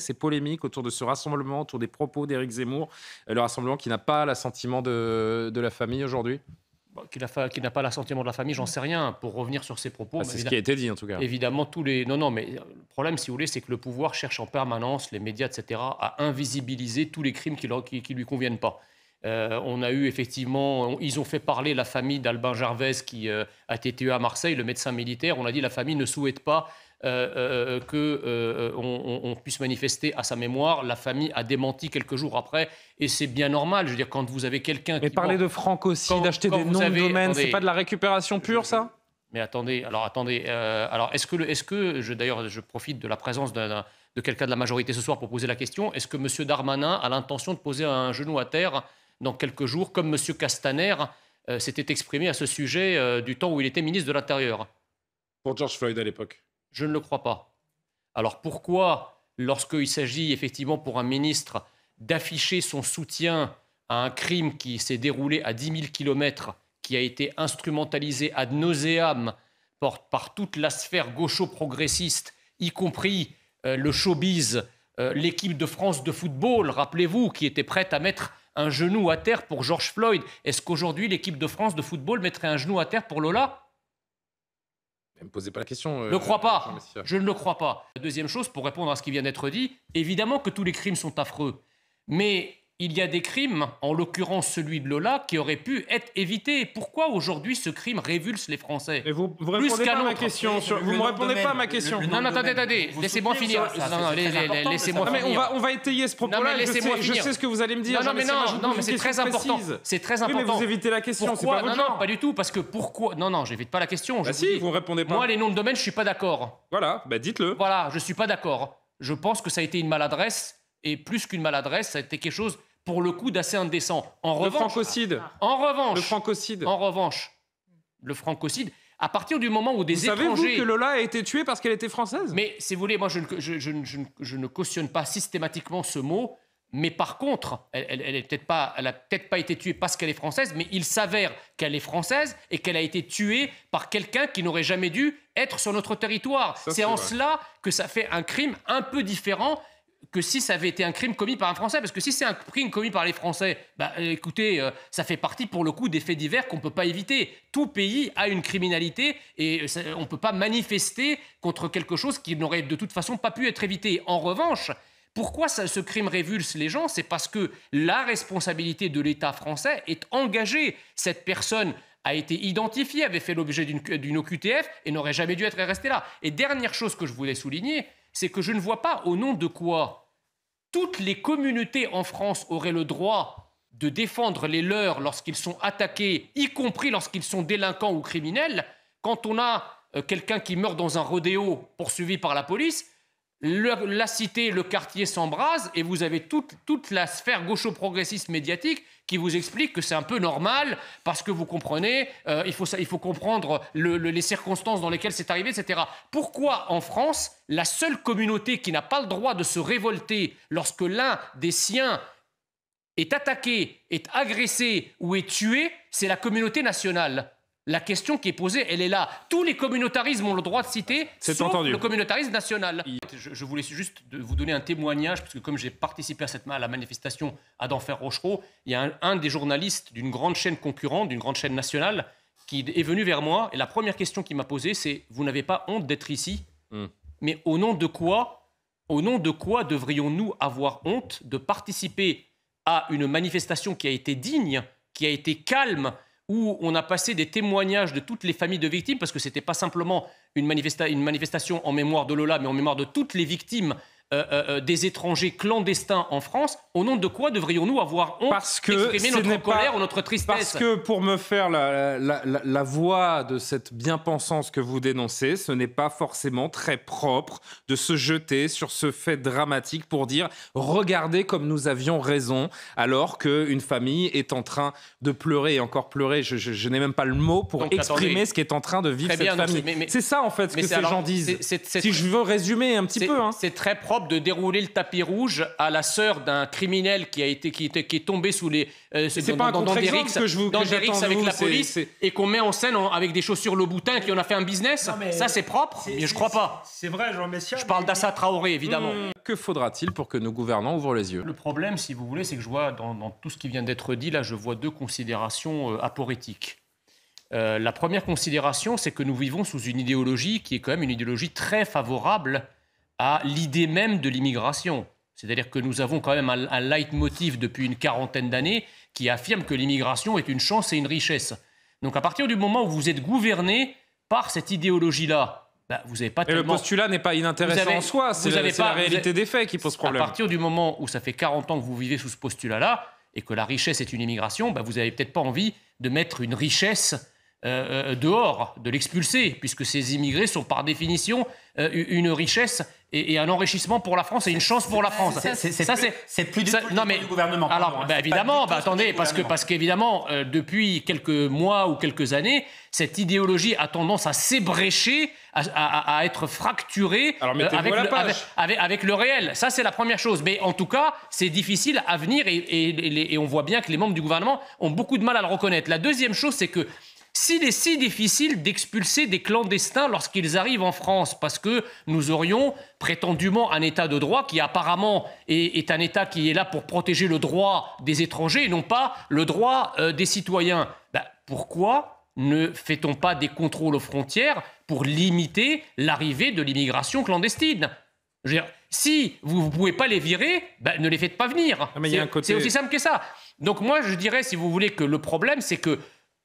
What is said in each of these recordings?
ces polémiques autour de ce rassemblement, autour des propos d'Éric Zemmour, euh, le rassemblement qui n'a pas l'assentiment de, de la famille aujourd'hui bah, Qui n'a pas l'assentiment de la famille, j'en sais rien. Pour revenir sur ses propos, ah, c'est ce qui a été dit en tout cas. Évidemment, tous les non, non, mais le problème, si vous voulez, c'est que le pouvoir cherche en permanence, les médias, etc., à invisibiliser tous les crimes qui, ne qui... lui conviennent pas. Euh, on a eu effectivement, ils ont fait parler la famille d'Albin Jarvez qui euh, a été tué à Marseille, le médecin militaire. On a dit la famille ne souhaite pas euh, euh qu'on euh, on puisse manifester à sa mémoire. La famille a démenti quelques jours après, et c'est bien normal. Je veux dire, quand vous avez quelqu'un qui. Mais parler de aussi d'acheter des noms de domaines, c'est pas de la récupération pure, ça mais attendez, alors attendez, euh, alors est-ce que, est-ce que, je, d'ailleurs, je profite de la présence de quelqu'un de la majorité ce soir pour poser la question, est-ce que M. Darmanin a l'intention de poser un genou à terre dans quelques jours, comme M. Castaner s'était exprimé à ce sujet du temps où il était ministre de l'Intérieur Pour George Floyd à l'époque. Je ne le crois pas. Alors pourquoi, lorsqu'il s'agit effectivement pour un ministre d'afficher son soutien à un crime qui s'est déroulé à 10 000 kilomètres, qui a été instrumentalisé ad nauseam par, par toute la sphère gaucho-progressiste, y compris euh, le showbiz, euh, l'équipe de France de football, rappelez-vous, qui était prête à mettre un genou à terre pour George Floyd. Est-ce qu'aujourd'hui l'équipe de France de football mettrait un genou à terre pour Lola ne me posez pas la question. Euh, ne crois pas. Je ne le crois pas. Deuxième chose, pour répondre à ce qui vient d'être dit, évidemment que tous les crimes sont affreux. Mais il y a des crimes, en l'occurrence celui de Lola, qui auraient pu être évités. Pourquoi aujourd'hui ce crime révulse les Français Mais vous ne question. Vous me répondez pas à ma question. non, attendez, attendez. Laissez-moi finir. non, non, laissez-moi finir. On va, étayer ce propos-là. Je, sais ce que vous allez me dire. Non, mais c'est très important. C'est très important. mais vous évitez la question. Pourquoi Non, non, pas du tout. Parce que pourquoi Non, non, j'évite pas la question. Bah si, vous répondez pas. Moi, les noms de domaine, je suis pas d'accord. Voilà, Ben dites-le. Voilà, je suis pas d'accord. Je pense que ça a été une maladresse et plus qu'une maladresse, ça a été quelque chose pour le coup d'assez indécent. En le francocide. En revanche, le francocide. En revanche, le francocide. À partir du moment où des vous Savez-vous que Lola a été tuée parce qu'elle était française Mais si vous voulez, moi je ne, cautionne pas systématiquement ce mot. Mais par contre, elle, n'a peut-être pas, elle a peut-être pas été tuée parce qu'elle est française, mais il s'avère qu'elle est française et qu'elle a été tuée par quelqu'un qui n'aurait jamais dû être sur notre territoire. C'est en cela que ça fait un crime un peu différent que si ça avait été un crime commis par un Français. Parce que si c'est un crime commis par les Français, bah, euh, écoutez, euh, ça fait partie pour le coup des faits divers qu'on ne peut pas éviter. Tout pays a une criminalité et euh, on ne peut pas manifester contre quelque chose qui n'aurait de toute façon pas pu être évité. En revanche, pourquoi ce crime révulse les gens C'est parce que la responsabilité de l'État français est engagée. Cette personne a été identifiée, avait fait l'objet d'une OQTF et n'aurait jamais dû être restée là. Et dernière chose que je voulais souligner, c'est que je ne vois pas au nom de quoi toutes les communautés en France auraient le droit de défendre les leurs lorsqu'ils sont attaqués, y compris lorsqu'ils sont délinquants ou criminels, quand on a euh, quelqu'un qui meurt dans un rodéo poursuivi par la police, la cité, le quartier s'embrase et vous avez toute, la sphère gaucho-progressiste médiatique qui vous explique que c'est un peu normal parce que vous comprenez, euh, il, faut, comprendre les circonstances dans lesquelles c'est arrivé, etc. Pourquoi en France, la seule communauté qui n'a pas le droit de se révolter lorsque l'un des siens est attaqué, est agressé ou est tué, c'est la communauté nationale la question qui est posée, elle est là. Tous les communautarismes ont le droit de citer, sauf le communautarisme national. Je, voulais juste vous donner un témoignage, parce que comme j'ai participé à, cette, à la manifestation à Denfert Rochereau, il y a un, des journalistes d'une grande chaîne concurrente, d'une grande chaîne nationale, qui est venu vers moi, et la première question qu'il m'a posée, c'est « Vous n'avez pas honte d'être ici hmm. Mais au nom de quoi, au nom de quoi devrions-nous avoir honte de participer à une manifestation qui a été digne, qui a été calme, où on a passé des témoignages de toutes les familles de victimes, parce que ce n'était pas simplement une, une manifestation en mémoire de Lola, mais en mémoire de toutes les victimes euh, euh, euh, des étrangers clandestins en France, au nom de quoi devrions-nous avoir honte parce que notre colère ou notre tristesse Parce que pour me faire la, la, la, voix de cette bien-pensance que vous dénoncez, ce n'est pas forcément très propre de se jeter sur ce fait dramatique pour dire regardez comme nous avions raison, alors qu'une famille est en train de pleurer et encore pleurer. Je, n'ai même pas le mot pour exprimer ce qui est en train de vivre cette famille. C'est ça en fait ce que ces gens disent. si je veux résumer un petit peu. Hein. C'est très propre de dérouler le tapis rouge à la sœur d'un criminel qui a été qui, qui est tombé sous les euh, c'est pas un que je vous, que avec la police et qu'on met en scène avec des chaussures le boutin qui en a fait un business. ça c'est propre, mais je crois pas. C'est vrai, Jean Messia. Je parle d'Assa Traoré évidemment. Hmm. Que faudra-t-il pour que nos gouvernants ouvrent les yeux Le problème, si vous voulez, c'est que je vois dans, tout ce qui vient d'être dit là, je vois deux considérations euh, aporétiques. Euh, la première considération, c'est que nous vivons sous une idéologie qui est quand même une idéologie très favorable à l'idée même de l'immigration. C'est-à-dire que nous avons quand même un, leitmotiv depuis une quarantaine d'années qui affirme que l'immigration est une chance et une richesse. Donc à partir du moment où vous êtes gouverné par cette idéologie-là, bah, vous n'avez pas Mais le postulat n'est pas inintéressant en soi, c'est la, réalité des faits qui pose problème. À partir du moment où ça fait 40 ans que vous vivez sous ce postulat-là et que la richesse est une immigration, bah, vous n'avez peut-être pas envie de mettre une richesse euh, euh, dehors, de l'expulser, puisque ces immigrés sont par définition euh, une richesse et, un enrichissement pour la France et une chance pour la France. C'est plus du ça, tout non, mais, du gouvernement. Alors, hein. bah, évidemment, bah, attendez, parce que parce qu'évidemment, euh, depuis quelques mois ou quelques années, cette idéologie a tendance à s'ébrécher, à, être fracturée euh, avec, le, réel. Ça, c'est la première chose. Mais en tout cas, c'est difficile à venir et on voit bien que les membres du gouvernement ont beaucoup de mal à le reconnaître. La deuxième chose, c'est que s'il est si difficile d'expulser des clandestins lorsqu'ils arrivent en France, parce que nous aurions prétendument un État de droit qui apparemment est, un État qui est là pour protéger le droit des étrangers et non pas le droit euh, des citoyens, ben, pourquoi ne fait-on pas des contrôles aux frontières pour limiter l'arrivée de l'immigration clandestine si vous ne pouvez pas les virer, ben, ne les faites pas venir. Ah, c'est aussi simple que ça. Donc moi, je dirais, si vous voulez, que le problème, c'est que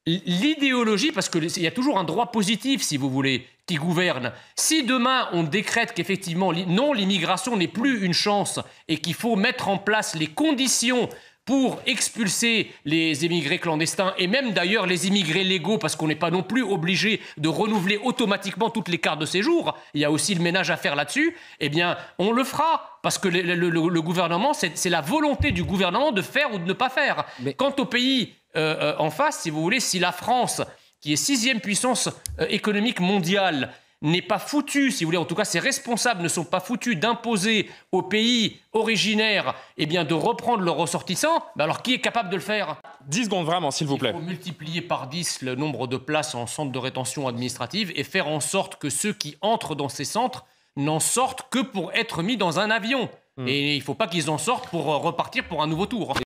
l'idéologie, parce qu'il y a toujours un droit positif, si vous voulez, qui gouverne. Si demain on décrète qu'effectivement, non, l'immigration n'est plus une chance et qu'il faut mettre en place les conditions pour expulser les émigrés clandestins et même d'ailleurs les immigrés légaux, parce qu'on n'est pas non plus obligé de renouveler automatiquement toutes les cartes de séjour, il y a aussi le ménage à faire là-dessus, eh bien on le fera, parce que le, gouvernement, c'est la volonté du gouvernement de faire ou de ne pas faire. Quant au pays euh, euh, en face, si vous voulez, si la France qui est sixième puissance euh, économique mondiale, n'est pas foutu, si vous voulez, en tout cas ces responsables ne sont pas foutus d'imposer aux pays originaires eh bien, de reprendre leurs ressortissants, ben, alors qui est capable de le faire 10 secondes vraiment, s'il vous plaît. Il faut multiplier par 10 le nombre de places en centre de rétention administrative et faire en sorte que ceux qui entrent dans ces centres n'en sortent que pour être mis dans un avion. Hmm. Et il ne faut pas qu'ils en sortent pour euh, repartir pour un nouveau tour.